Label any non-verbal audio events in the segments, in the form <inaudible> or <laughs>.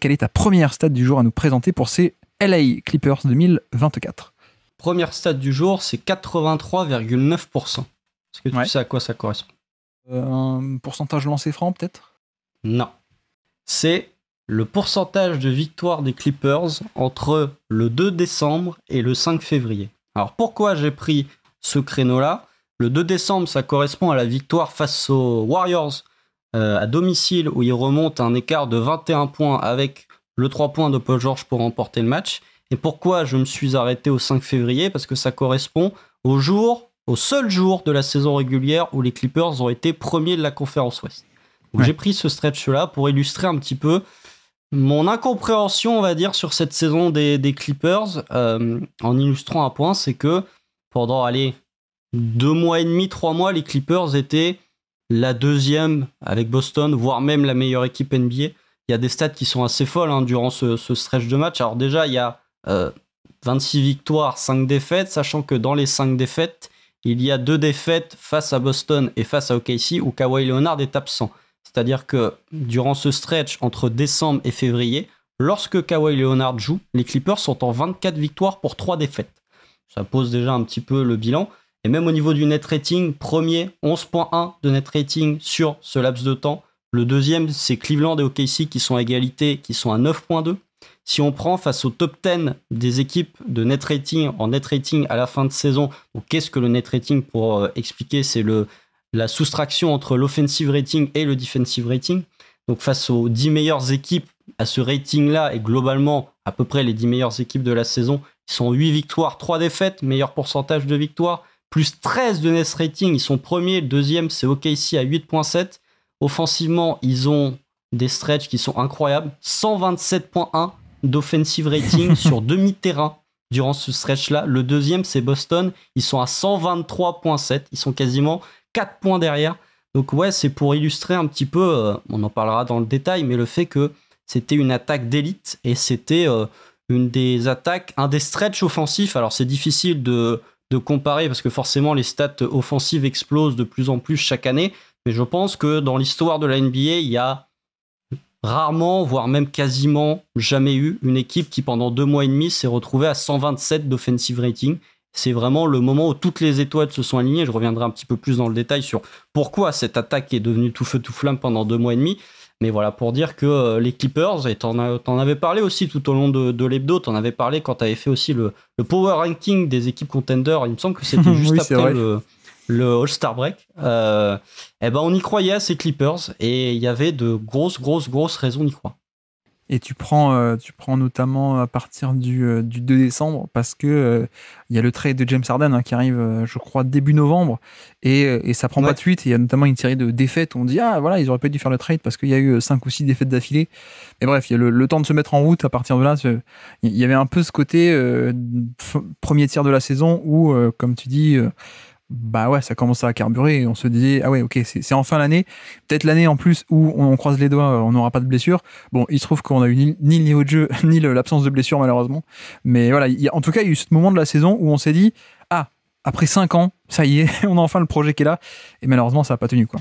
quelle est ta première stade du jour à nous présenter pour ces LA Clippers 2024 Première stade du jour, c'est 83,9%. Est-ce que tu sais à quoi ça correspond euh, Un pourcentage lancé franc, peut-être Non. C'est le pourcentage de victoire des Clippers entre le 2 décembre et le 5 février. Alors pourquoi j'ai pris ce créneau-là Le 2 décembre, ça correspond à la victoire face aux Warriors euh, à domicile où il remonte un écart de 21 points avec le 3 points de Paul George pour remporter le match. Et pourquoi je me suis arrêté au 5 février Parce que ça correspond au jour, au seul jour de la saison régulière où les Clippers ont été premiers de la conférence Ouest. J'ai pris ce stretch-là pour illustrer un petit peu mon incompréhension, on va dire, sur cette saison des, Clippers, euh, en illustrant un point, c'est que pendant, allez, deux mois et demi, trois mois, les Clippers étaient la deuxième avec Boston, voire même la meilleure équipe NBA. Il y a des stats qui sont assez folles hein, durant ce, stretch de match. Alors déjà, il y a 26 euh, victoires, 5 défaites, sachant que dans les 5 défaites, il y a deux défaites face à Boston et face à OKC où Kawhi Leonard est absent. C'est-à-dire que durant ce stretch entre décembre et février, lorsque Kawhi Leonard joue, les Clippers sont en 24 victoires pour 3 défaites. Ça pose déjà un petit peu le bilan. Et même au niveau du net rating, premier 11.1 de net rating sur ce laps de temps. Le deuxième, c'est Cleveland et OKC qui sont à égalité, qui sont à 9.2. Si on prend face au top 10 des équipes de net rating en net rating à la fin de saison, qu'est-ce que le net rating pour euh, expliquer C'est le la soustraction entre l'offensive rating et le defensive rating. Donc face aux 10 meilleures équipes à ce rating-là, et globalement à peu près les 10 meilleures équipes de la saison, ils sont 8 victoires, 3 défaites, meilleur pourcentage de victoires, plus 13 de nest rating. Ils sont premiers. Le deuxième, c'est OKC à 8.7. Offensivement, ils ont des stretches qui sont incroyables. 127.1 d'offensive rating <laughs> sur demi-terrain durant ce stretch-là. Le deuxième, c'est Boston. Ils sont à 123.7. Ils sont quasiment 4 points derrière. Donc ouais, c'est pour illustrer un petit peu, euh, on en parlera dans le détail, mais le fait que c'était une attaque d'élite et c'était euh, une des attaques, un des stretches offensifs. Alors c'est difficile de de comparer, parce que forcément les stats offensives explosent de plus en plus chaque année, mais je pense que dans l'histoire de la NBA, il y a rarement, voire même quasiment jamais eu une équipe qui pendant deux mois et demi s'est retrouvée à 127 d'offensive rating. C'est vraiment le moment où toutes les étoiles se sont alignées. Je reviendrai un petit peu plus dans le détail sur pourquoi cette attaque est devenue tout feu tout flamme pendant deux mois et demi. Mais voilà, pour dire que euh, les Clippers, et t'en, avais parlé aussi tout au long de, de l'hebdo, t'en avais parlé quand t'avais fait aussi le, power ranking des équipes contenders, il me semble que c'était <laughs> juste après le, All-Star Break. Euh, eh ben, on y croyait à ces Clippers, et il y avait de grosses, grosses, grosses raisons d'y croire. Et tu prends, euh, tu prends notamment à partir du, euh, du 2 décembre parce que euh, il y a le trade de James Harden hein, qui arrive, je crois, début novembre et, et ça prend pas de suite. Il y a notamment une série de défaites on dit ah voilà ils auraient pas dû faire le trade parce qu'il y a eu 5 ou 6 défaites d'affilée. Mais bref, il y a le, temps de se mettre en route à partir de là. Il y avait un peu ce côté premier tiers de la saison où, comme tu dis, bah ouais, ça commence à carburer. Et on se disait ah ouais, ok, c'est enfin l'année. Peut-être l'année en plus où on, croise les doigts, euh, on n'aura pas de blessure. Bon, il se trouve qu'on a eu ni, le niveau de jeu, <laughs> ni l'absence de blessure, malheureusement. Mais voilà, en tout cas, il y a eu ce moment de la saison où on s'est dit, ah, après 5 ans, ça y est, <laughs> on a enfin le projet qui est là. Et malheureusement, ça n'a pas tenu, quoi.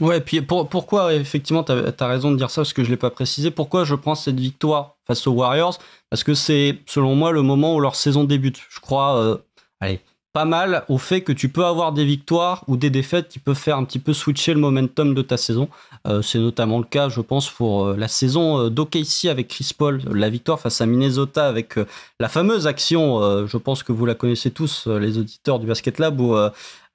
Ouais, puis pourquoi, effectivement, tu as, raison de dire ça, parce que je ne l'ai pas précisé, pourquoi je prends cette victoire face aux Warriors Parce que c'est, selon moi, le moment où leur saison débute. Je crois, euh, allez, pas mal au fait que tu peux avoir des victoires ou des défaites qui peuvent faire un petit peu switcher le momentum de ta saison. Euh, c'est notamment le cas, je pense, pour euh, la saison euh, d'OKC avec Chris Paul, la victoire face à Minnesota avec la fameuse action, je pense que vous la connaissez tous, les auditeurs du Basket Lab, où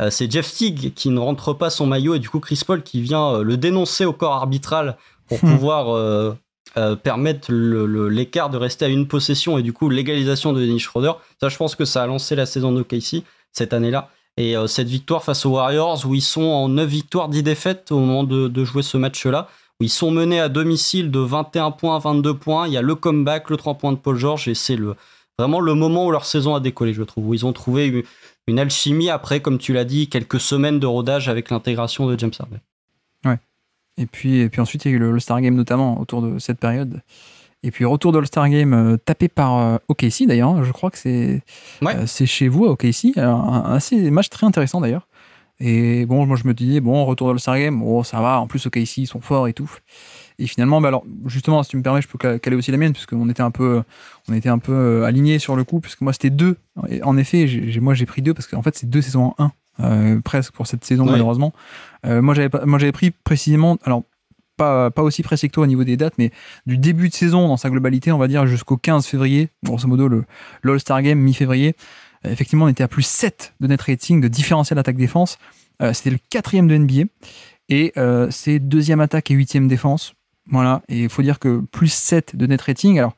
c'est Jeff Teague qui ne rentre pas son maillot et du coup Chris Paul qui vient le dénoncer au corps arbitral pour <laughs> pouvoir euh, permettent permettre l'écart de rester à une possession et du coup l'égalisation de Dennis Schroeder. Ça, je pense que ça a lancé la saison de Casey cette année-là. Et euh, cette victoire face aux Warriors, où ils sont en 9 victoires, 10 défaites au moment de, jouer ce match-là, où ils sont menés à domicile de 21 points, 22 points. Il y a le comeback, le 3 points de Paul George, et c'est le, vraiment le moment où leur saison a décollé, je trouve, où ils ont trouvé une, une alchimie après, comme tu l'as dit, quelques semaines de rodage avec l'intégration de James Harden. Et puis, et puis ensuite, il y a eu le star Game notamment autour de cette période. Et puis retour de le star Game euh, tapé par euh, OKC d'ailleurs, hein, je crois que c'est euh, c'est chez vous à OKC. Alors, un, assez, match très intéressant d'ailleurs. Et bon, moi je me disais, bon, retour de le star Game, oh, ça va, en plus OKC ils sont forts et tout. Et finalement, bah, alors, justement, si tu me permets, je peux caler aussi la mienne, puisqu'on était un peu, on était un peu alignés sur le coup, puisque moi c'était deux. en effet, moi j'ai pris deux, parce qu'en fait c'est deux saisons en un. Euh, presque pour cette saison malheureusement. Euh, moi j'avais pris précisément alors pas, pas aussi pressé que au niveau des dates, mais du début de saison dans sa globalité, on va dire jusqu'au 15 février, grosso modo le l'All-Star Game mi-février, euh, effectivement on était à plus 7 de net rating, de différentiel attaque-défense. C'était le quatrième de NBA et c'est deuxième attaque et huitième défense. Voilà, et il faut dire que plus 7 de net rating, alors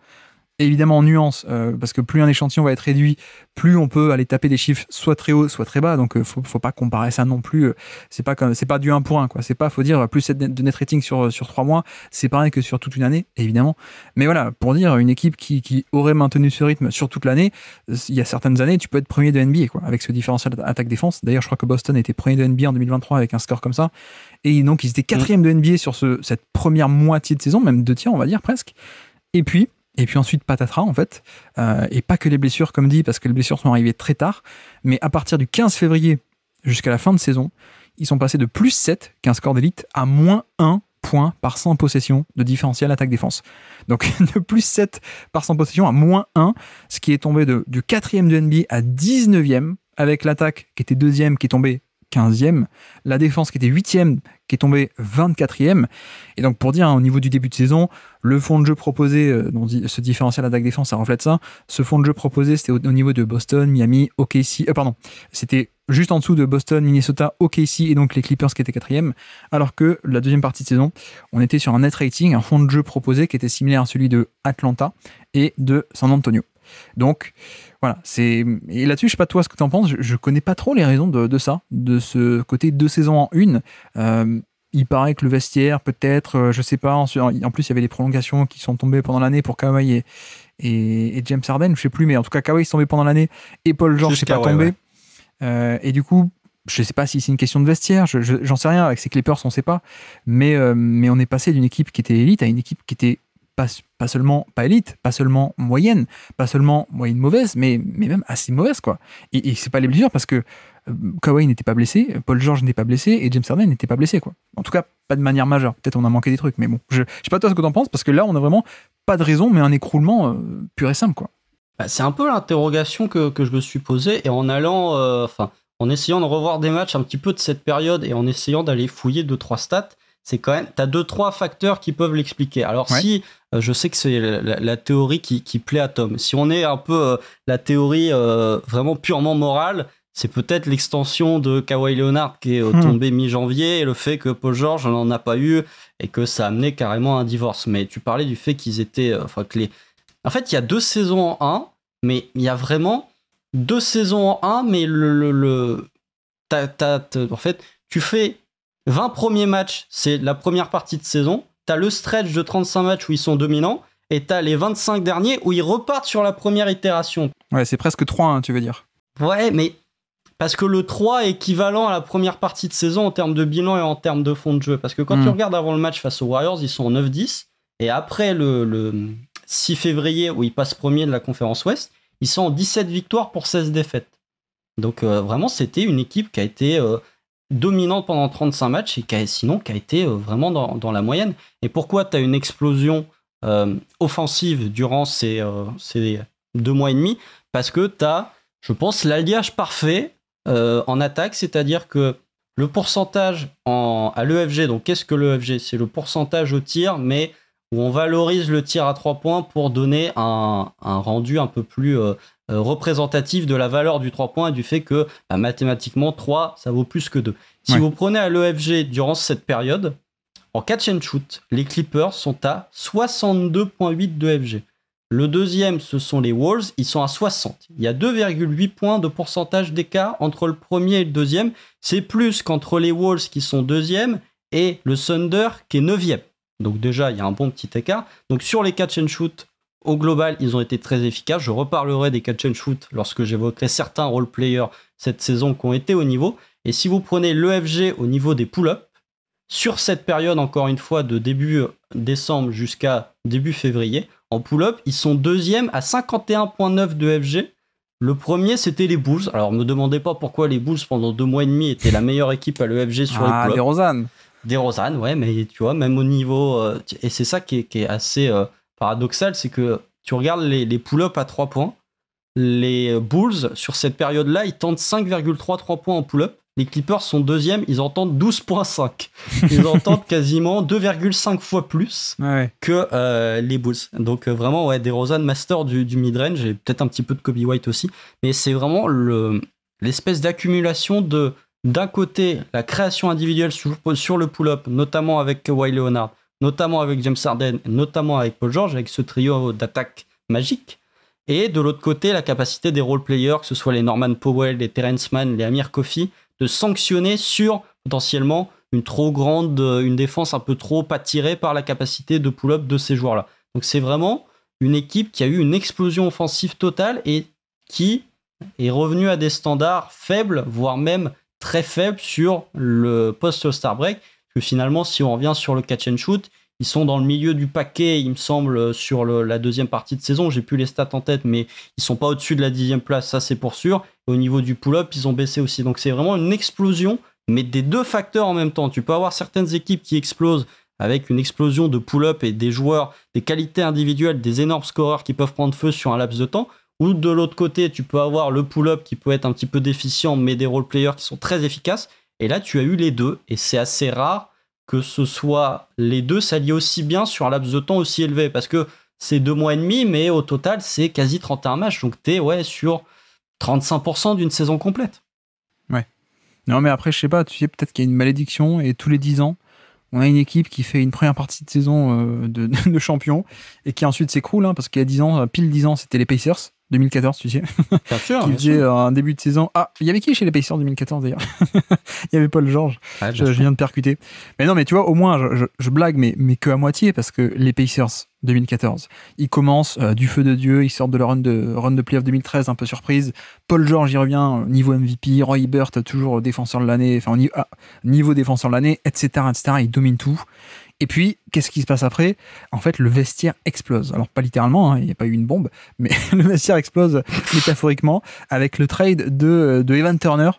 évidemment en nuance, euh, parce que plus un échantillon va être réduit, plus on peut aller taper des chiffres soit très haut, soit très bas. Donc, il euh, ne faut, pas comparer ça non plus. Euh, c'est pas comme, c'est pas du 1 pour 1, quoi. C'est pas, faut dire, plus de net rating sur, sur 3 mois, c'est pareil que sur toute une année, évidemment. Mais voilà, pour dire, une équipe qui, qui aurait maintenu ce rythme sur toute l'année, il y a certaines années, tu peux être premier de NBA, quoi, avec ce différentiel attaque-défense. D'ailleurs, je crois que Boston était premier de NBA en 2023 avec un score comme ça. Et donc, ils étaient mm. quatrième de NBA sur ce, cette première moitié de saison, même deux tiers, on va dire presque. Et puis, et puis ensuite, patatras, en fait. Euh, et pas que les blessures, comme dit, parce que les blessures sont arrivées très tard. Mais à partir du 15 février jusqu'à la fin de saison, ils sont passés de plus 7 qu'un score d'élite à moins 1 point par 100 possessions de différentiel attaque-défense. Donc <laughs> de plus 7 par 100 possessions à moins 1, ce qui est tombé de, du 4 de NBA à 19e, avec l'attaque qui était 2 deuxième, qui est tombée 15e, la défense qui était 8e, qui est tombée 24e. Et donc pour dire, hein, au niveau du début de saison, le fond de jeu proposé, euh, ce différentiel attaque-défense, ça reflète ça, ce fond de jeu proposé, c'était au, niveau de Boston, Miami, OKC, euh, pardon, c'était juste en dessous de Boston, Minnesota, OKC et donc les Clippers qui étaient quatrième, alors que la deuxième partie de saison, on était sur un net rating, un fond de jeu proposé qui était similaire à celui de Atlanta et de San Antonio. Donc, voilà. C'est et là-dessus, je sais pas toi ce que tu en penses. Je, connais pas trop les raisons de, ça, de ce côté deux saisons en une. Euh, il paraît que le vestiaire, peut-être, euh, je sais pas. En, plus, il y avait des prolongations qui sont tombées pendant l'année pour Kawhi et, James Harden. Je sais plus, mais en tout cas, Kawhi est tombé pendant l'année et Paul George n'est pas tombé. Euh, et du coup, je sais pas si c'est une question de vestiaire, j'en sais rien. Avec ces Clippers, on sait pas. Mais, mais on est passé d'une équipe qui était élite à une équipe qui était pas, seulement pas élite, pas seulement moyenne, pas seulement moyenne mauvaise, mais, même assez mauvaise. quoi. Et, et c'est pas les blessures parce que euh, Kawhi n'était pas blessé, Paul George n'était pas blessé et James Harden n'était pas blessé. quoi. En tout cas, pas de manière majeure. Peut-être on a manqué des trucs, mais bon, je, ne sais pas toi ce que tu en penses parce que là, on a vraiment pas de raison, mais un écroulement euh, pur et simple. quoi. Bah, c'est un peu l'interrogation que, je me suis posée et en allant, euh, enfin, en essayant de revoir des matchs un petit peu de cette période et en essayant d'aller fouiller deux trois stats, c'est quand même, tu as deux, trois facteurs qui peuvent l'expliquer. Alors, si, euh, je sais que c'est la, théorie qui, plaît à Tom, si on est un peu euh, la théorie euh, vraiment purement morale, c'est peut-être l'extension de Kawhi Leonard qui est hmm. tombé tombée mi-janvier et le fait que Paul George n'en a pas eu et que ça a amené carrément à un divorce. Mais tu parlais du fait qu'ils étaient. Enfin, que En fait, il y a deux saisons en un, mais il y a vraiment deux saisons en un, mais le. le, en fait, tu fais 20 premiers matchs, c'est la première partie de saison. T'as le stretch de 35 matchs où ils sont dominants et t'as les 25 derniers où ils repartent sur la première itération. Ouais, c'est presque 3 hein, tu veux dire. Ouais, mais parce que le 3 est équivalent à la première partie de saison en termes de bilan et en termes de fond de jeu. Parce que quand hmm. tu regardes avant le match face aux Warriors, ils sont en 9-10. Et après le, 6 février, où ils passent premier de la conférence Ouest, ils sont en 17 victoires pour 16 défaites. Donc euh, vraiment, c'était une équipe qui a été euh, dominante pendant 35 matchs et qui a, sinon qui a été euh, vraiment dans, la moyenne. Et pourquoi tu as une explosion euh, offensive durant ces, euh, ces, deux mois et demi Parce que tu as, je pense, l'alliage parfait en attaque, c'est-à-dire que le pourcentage en, à l'EFG, donc qu'est-ce que l'EFG C'est le pourcentage au tir, mais où on valorise le tir à trois points pour donner un, un rendu un peu plus euh, représentatif de la valeur du 3 points et du fait que bah, mathématiquement 3 ça vaut plus que 2. Si vous prenez à l'EFG durant cette période, en catch and shoot, les Clippers sont à 62.8 d'EFG. Le deuxième, ce sont les Walls, ils sont à 60. Il y a 2,8 points de pourcentage d'écart entre le premier et le deuxième. C'est plus qu'entre les Walls qui sont deuxième et le Thunder qui est neuvième. Donc déjà, il y a un bon petit écart. Donc sur les catch and shoot, au global, ils ont été très efficaces. Je reparlerai des catch and shoot lorsque j'évoquerai certains role players cette saison qui ont été au niveau. Et si vous prenez l'EFG au niveau des pull-ups, sur cette période, encore une fois, de début euh, décembre jusqu'à début février, en pull-up, ils sont deuxième à 51.9 de FG. Le premier, c'était les Bulls. Alors, me demandez pas pourquoi les Bulls, pendant deux mois et demi, étaient la meilleure équipe à l'EFG sur les ah, pull Des Rosanne. Des Rosanne, ouais, mais tu vois, même au niveau. Euh, et c'est ça qui est, assez. Euh, paradoxal, c'est que tu regardes les, pull-ups à 3 points, les Bulls, sur cette période-là, ils tentent 5,33 points en pull-up. Les Clippers sont deuxièmes, ils en tentent 12,5. <laughs> Ils en tentent quasiment 2,5 fois plus que euh, les Bulls. Donc euh, vraiment, ouais, des Rosan Master du, du mid-range et peut-être un petit peu de Kobe White aussi. Mais c'est vraiment l'espèce d'accumulation de, d'un côté, la création individuelle sur, sur le pull-up, notamment avec Kawhi Leonard, notamment avec James Harden, notamment avec Paul George, avec ce trio d'attaque magique. Et de l'autre côté, la capacité des role-players, que ce soit les Norman Powell, les Terence Mann, les Amir Kofi, de sanctionner sur potentiellement une trop grande, euh, une défense un peu trop attirée par la capacité de pull-up de ces joueurs-là. Donc c'est vraiment une équipe qui a eu une explosion offensive totale et qui est revenue à des standards faibles, voire même très faibles sur le post star Break que finalement, si on revient sur le catch and shoot, ils sont dans le milieu du paquet, il me semble, euh, sur la deuxième partie de saison. J'ai plus les stats en tête, mais ils sont pas au-dessus de la dixième place, ça c'est pour sûr. au niveau du pull-up, ils ont baissé aussi. Donc c'est vraiment une explosion, mais des deux facteurs en même temps. Tu peux avoir certaines équipes qui explosent avec une explosion de pull-up et des joueurs, des qualités individuelles, des énormes scoreurs qui peuvent prendre feu sur un laps de temps. Ou de l'autre côté, tu peux avoir le pull-up qui peut être un petit peu déficient, mais des role-players qui sont très efficaces. Et là, tu as eu les deux, et c'est assez rare que ce soit les deux s'allient aussi bien sur un laps de temps aussi élevé, parce que c'est deux mois et demi, mais au total, c'est quasi 31 matchs, donc t'es ouais, sur 35% d'une saison complète. Ouais. Non, mais après, je sais pas, tu sais, peut-être qu'il y a une malédiction, et tous les 10 ans, on a une équipe qui fait une première partie de saison euh, <laughs> de, champion et qui ensuite s'écroule hein, parce qu'il y a 10 ans, euh, pile 10 ans, c'était les Pacers. 2014, tu sais. Bien sûr. <laughs> qui un début de saison. Ah, il y avait qui chez les Pacers en 2014 d'ailleurs <laughs> Il y avait Paul George. je, viens de percuter. Mais non, mais tu vois, au moins, je, blague, mais, mais que à moitié, parce que les Pacers 2014. il commence euh, du feu de Dieu, il sort de leur run de, run de playoff 2013, un peu surprise. Paul George y revient, euh, niveau MVP. Roy Hibbert, toujours défenseur de l'année, enfin, ah, niveau défenseur de l'année, etc., etc. il domine tout. Et puis, qu'est-ce qui se passe après En fait, le vestiaire explose. Alors, pas littéralement, hein, il n'y a pas eu une bombe, <laughs> mais le vestiaire explose métaphoriquement avec le trade de, euh, Evan Turner,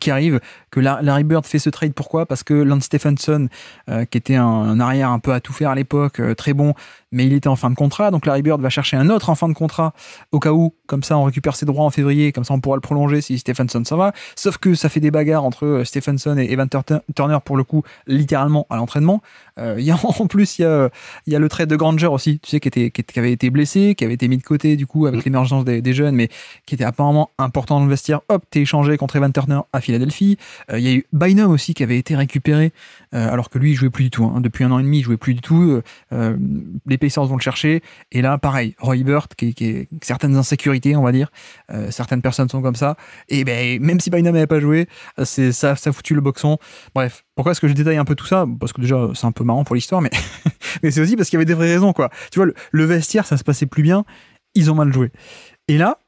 qui arrive que Larry Bird fait ce trade. Pourquoi Parce que Lance Stephenson, euh, qui était un, arrière un peu à tout faire à l'époque, euh, très bon, mais il était en fin de contrat. Donc Larry Bird va chercher un autre en fin de contrat au cas où, comme ça on récupère ses droits en février, comme ça on pourra le prolonger si Stephenson s'en va. Sauf que ça fait des bagarres entre euh, Stephenson et Evan Turner pour le coup, littéralement à l'entraînement. il y a, <laughs> en plus, il y a, le trade de Granger aussi, tu sais, qui, était, qui, avait été blessé, qui avait été mis de côté du coup avec mm. l'émergence des, jeunes, mais qui était apparemment important d'investir. Hop, t'es échangé contre Evan Turner à Philadelphie. Euh, il y a eu Bynum aussi qui avait été récupéré, euh, alors que lui, il jouait plus du tout. Hein. Depuis un an et demi, il jouait plus du tout. Euh, les Pacers vont le chercher. Et là, pareil, Roy Burt, qui, qui certaines insécurités, on va dire. certaines personnes sont comme ça. Et ben, même si Bynum n'avait pas joué, c'est ça, ça a foutu le boxon. Bref, pourquoi est-ce que je détaille un peu tout ça Parce que déjà, c'est un peu marrant pour l'histoire, mais, <laughs> mais c'est aussi parce qu'il y avait des vraies raisons. quoi. Tu vois, le, vestiaire, ça se passait plus bien. Ils ont mal joué. Et là,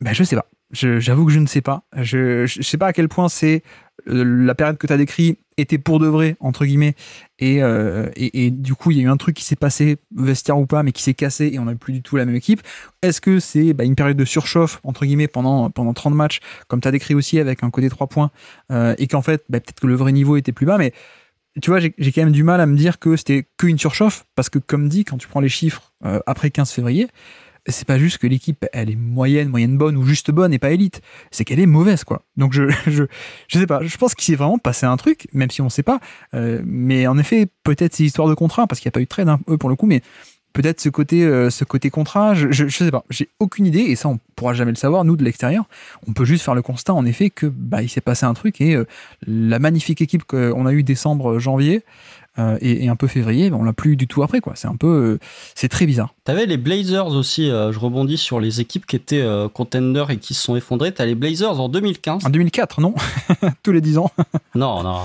ben, je sais pas. J'avoue que je ne sais pas. Je ne sais pas à quel point c'est euh, la période que tu as décrit était pour de vrai, entre guillemets. Et, euh, et, et du coup, il y a eu un truc qui s'est passé, vestiaire ou pas, mais qui s'est cassé et on n'a plus du tout la même équipe. Est-ce que c'est bah, une période de surchauffe, entre guillemets, pendant, pendant 30 matchs, comme tu as décrit aussi, avec un côté 3 points, euh, et qu'en fait, bah, peut-être que le vrai niveau était plus bas, mais tu vois, j'ai quand même du mal à me dire que c'était qu'une surchauffe, parce que comme dit, quand tu prends les chiffres après 15 février, c'est pas juste que l'équipe elle est moyenne, moyenne bonne ou juste bonne et pas élite, c'est qu'elle est mauvaise quoi. Donc je, <laughs> je, sais pas, je pense qu'il s'est vraiment passé un truc, même si on sait pas. Euh, mais en effet, peut-être ces histoires de contrat, parce qu'il n'y a pas eu de trade hein, pour le coup, mais peut-être ce côté, euh, ce côté contrat, je, je, sais pas, j'ai aucune idée et ça on pourra jamais le savoir nous de l'extérieur. On peut juste faire le constat en effet que bah il s'est passé un truc et euh, la magnifique équipe qu'on a eue décembre, janvier, euh, et, un peu février, ben, on l'a plus du tout après. quoi. C'est un peu, euh, c'est très bizarre. T'avais les Blazers aussi. Euh, je rebondis sur les équipes qui étaient contenders et qui se sont effondrées. T'as les Blazers en 2015. En 2004, non <laughs> Tous les 10 ans. <laughs> non, non,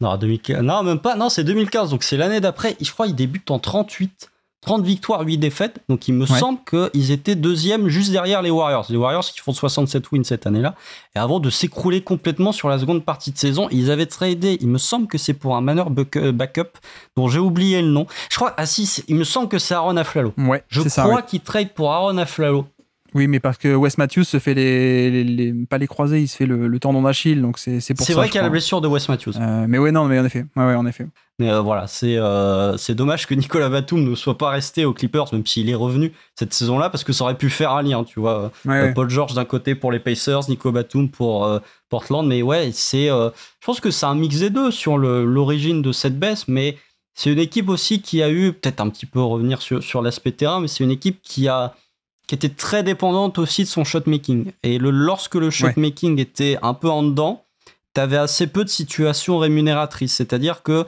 non, même pas. Non, c'est 2015. Donc c'est l'année d'après. Je crois ils débutent en 38. 30 victoires, 8 défaites. Donc il me semble semble qu'ils étaient deuxième juste derrière les Warriors. Les Warriors qui font 67 wins cette année-là. Et avant de s'écrouler complètement sur la seconde partie de saison, ils avaient tradé, il me semble que c'est pour un maneur euh, backup dont j'ai oublié le nom. Je crois, ah si, il me semble que c'est Aaron Aflalo. Ouais, je crois qu'il trade pour Aaron Aflalo. Oui, mais parce que Wes Matthews se fait les, pas les croisés, il se fait le, tendon d'Achille, donc c'est pour ça. C'est vrai qu'il y a la blessure de Wes Matthews. Euh, mais ouais, non, mais en effet, ouais, en effet. Mais euh, voilà, c'est euh, c'est dommage que Nicolas Batum ne soit pas resté aux Clippers, même s'il est revenu cette saison-là, parce que ça aurait pu faire un lien, tu vois. Paul George d'un côté pour les Pacers, Nico Batum pour Portland, mais ouais, c'est, je pense que c'est un mix des deux sur l'origine de cette baisse, mais c'est une équipe aussi qui a eu peut-être un petit peu revenir sur sur l'aspect terrain, mais c'est une équipe qui a qui était très dépendante aussi de son shot-making. Et lorsque le shot-making était un peu en dedans, tu avais assez peu de situations rémunératrices. C'est-à-dire que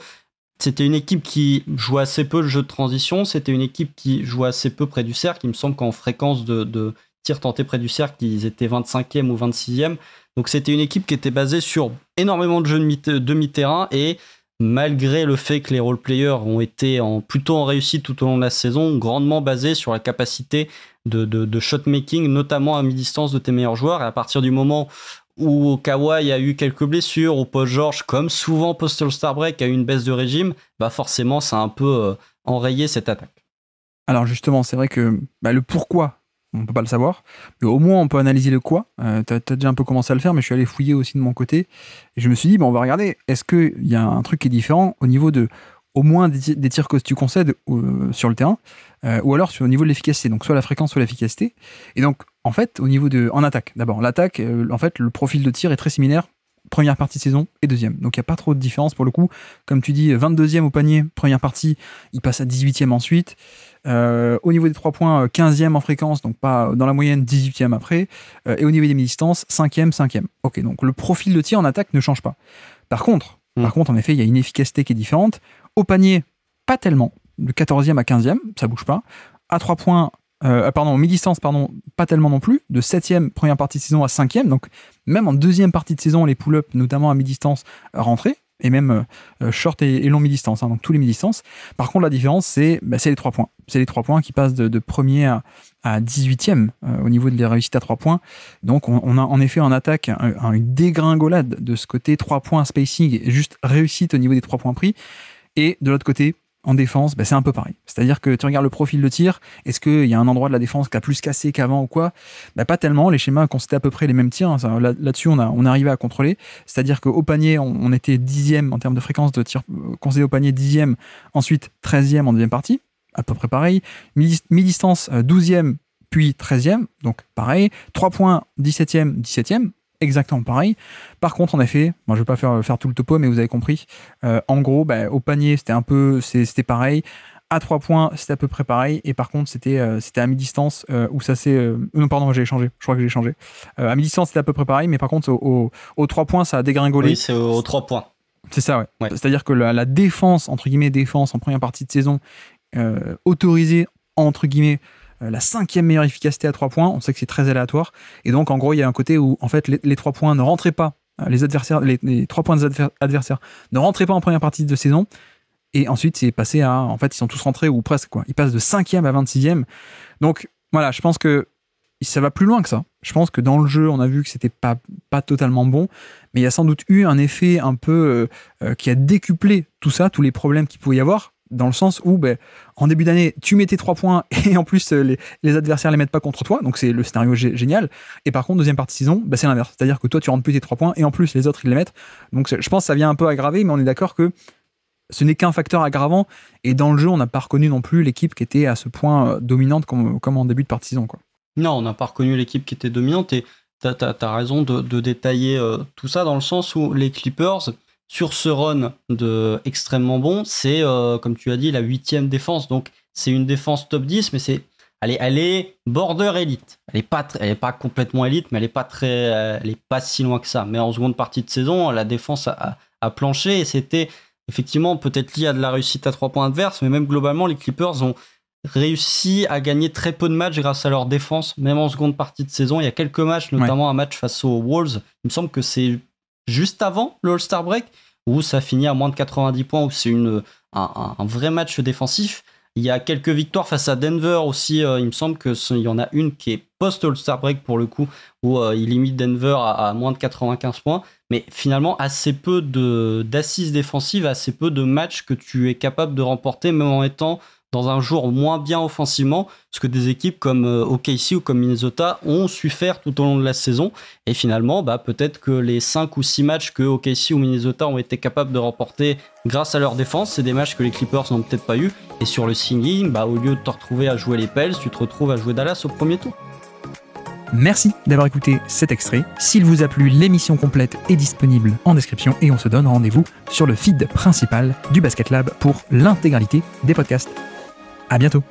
c'était une équipe qui jouait assez peu le jeu de transition, c'était une équipe qui jouait assez peu près du cercle. Il me semble qu'en fréquence de, de tirs tentés près du cercle, ils étaient 25e ou 26e. Donc c'était une équipe qui était basée sur énormément de jeux de demi-terrain et malgré le fait que les role-players ont été plutôt en réussite tout au long de la saison, grandement basés sur la capacité de, de, shot-making, notamment à mi-distance de tes meilleurs joueurs. Et à partir du moment où Kawhi a eu quelques blessures, ou Paul George, comme souvent Postal starbreak star Break, a eu une baisse de régime, bah forcément, ça a un peu euh, enrayé cette attaque. Alors justement, c'est vrai que bah, le pourquoi on ne peut pas le savoir. Mais au moins, on peut analyser le quoi. Euh, tu as, déjà un peu commencé à le faire, mais je suis allé fouiller aussi de mon côté. Et je me suis dit, bah, on va regarder, est-ce qu'il y a un truc qui est différent au niveau de, au moins des, tirs que tu concèdes euh, sur le terrain euh, ou alors sur, au niveau de l'efficacité, donc soit la fréquence, soit l'efficacité. Et donc, en fait, au niveau de. En attaque, d'abord. L'attaque, euh, en fait, le profil de tir est très similaire, première partie de saison et deuxième. Donc, il n'y a pas trop de différence pour le coup. Comme tu dis, 22e au panier, première partie, il passe à 18e ensuite. Euh, au niveau des 3 points, 15e en fréquence, donc pas dans la moyenne, 18e après. et au niveau des distances 5e, 5e. Ok, donc le profil de tir en attaque ne change pas. Par contre, par hmm. contre, en effet, il y a une efficacité qui est différente. Au panier, pas tellement de 14e à 15e, ça bouge pas. À 3 points, euh, ah, pardon, mi-distance, pardon, pas tellement non plus, de 7e première partie de saison à 5e. Donc, même en deuxième partie de saison, les pull-ups, notamment à mi-distance, rentrés, et même euh, short et, long mi-distance, hein, donc tous les mi-distances. Par contre, la différence, c'est bah, les 3 points. C'est les 3 points qui passent de, de premier à, 18e euh, au niveau de réussites à 3 points. Donc, on, a en effet en attaque une dégringolade de ce côté 3 points spacing, juste réussite au niveau des 3 points pris. Et de l'autre côté, en défense, bah, c'est un peu pareil. C'est-à-dire que tu regardes le profil de tir, est-ce qu'il y a un endroit de la défense qui a plus cassé qu'avant ou quoi bah, Pas tellement, les schémas constataient à peu près les mêmes tirs, hein. là-dessus on, on arrivait à contrôler, c'est-à-dire qu'au panier on, était dixième en termes de fréquence de tir euh, concédé au panier, dixième, ensuite treizième en deuxième partie, à peu près pareil, mi-distance euh, douzième, puis treizième, donc pareil, Trois points, dix-septième, 17 septième exactement pareil. Par contre, en effet, moi je vais pas faire, faire tout le topo, mais vous avez compris. Euh, en gros, bah, au panier, c'était un peu, c'était pareil. À trois points, c'était à peu près pareil. Et par contre, c'était euh, c'était à mi-distance euh, où ça s'est. non, pardon, j'ai changé. Je crois que j'ai changé. à mi-distance, c'était à peu près pareil. Mais par contre, aux au, points, ça a dégringolé. Oui, c'est aux trois points. C'est ça, ouais. C'est-à-dire que la, la, défense, entre guillemets, défense en première partie de saison, autorisée, entre guillemets, euh, la cinquième meilleure efficacité à trois points. On sait que c'est très aléatoire. Et donc, en gros, il y a un côté où, en fait, les, trois 3 points ne rentraient pas, euh, les adversaires, les, 3 points des adversaires ne rentraient pas en première partie de saison. Et ensuite, c'est passé à, en fait, ils sont tous rentrés ou presque, quoi. Ils passent de cinquième à 26 sixième Donc, voilà, je pense que ça va plus loin que ça. Je pense que dans le jeu, on a vu que c'était pas, pas totalement bon, mais il y a sans doute eu un effet un peu euh, qui a décuplé tout ça, tous les problèmes qu'il pouvait y avoir dans le sens où, ben, en début d'année, tu mettais tes trois points <laughs> et en plus, les, adversaires adversaires les mettent pas contre toi. Donc, c'est le scénario génial. Et par contre, deuxième partie de saison, ben, c'est l'inverse. C'est-à-dire que toi, tu rentres plus tes trois points et en plus, les autres, ils les mettent. Donc, je pense que ça vient un peu aggraver, mais on est d'accord que ce n'est qu'un facteur aggravant. Et dans le jeu, on n'a pas reconnu non plus l'équipe qui était à ce point euh, dominante comme, en début de partie de saison. Quoi. Non, on n'a pas reconnu l'équipe qui était dominante. Et tu as, raison de, détailler euh, tout ça dans le sens où les Clippers sur ce run de extrêmement bon, c'est, euh, comme tu as dit, la huitième défense. Donc, c'est une défense top 10, mais c'est, elle est, border élite. Elle n'est pas, elle est pas complètement élite, mais elle n'est pas, très, elle est pas si loin que ça. Mais en seconde partie de saison, la défense a, planché et c'était effectivement peut-être lié à de la réussite à trois points adverses, mais même globalement, les Clippers ont réussi à gagner très peu de matchs grâce à leur défense, même en seconde partie de saison. Il y a quelques matchs, notamment un match face aux Wolves. Il me semble que c'est juste avant le All-Star break, où ça finit à moins de 90 points, où c'est une, un, vrai match défensif. Il y a quelques victoires face à Denver aussi. Euh, il me semble qu'il y en a une qui est post All-Star break pour le coup, où euh, il limite Denver à, moins de 95 points. Mais finalement, assez peu d'assises défensives, assez peu de matchs que tu es capable de remporter, même en étant dans un jour moins bien offensivement, ce que des équipes comme euh, OKC ou comme Minnesota ont su faire tout au long de la saison. Et finalement, bah, peut-être que les 5 ou 6 matchs que OKC ou Minnesota ont été capables de remporter grâce à leur défense, c'est des matchs que les Clippers n'ont peut-être pas eu. Et sur le singing, bah, au lieu de te retrouver à jouer les Pels, tu te retrouves à jouer Dallas au premier tour. Merci d'avoir écouté cet extrait. S'il vous a plu, l'émission complète est disponible en description et on se donne rendez-vous sur le feed principal du Basket Lab pour l'intégralité des podcasts. À bientôt.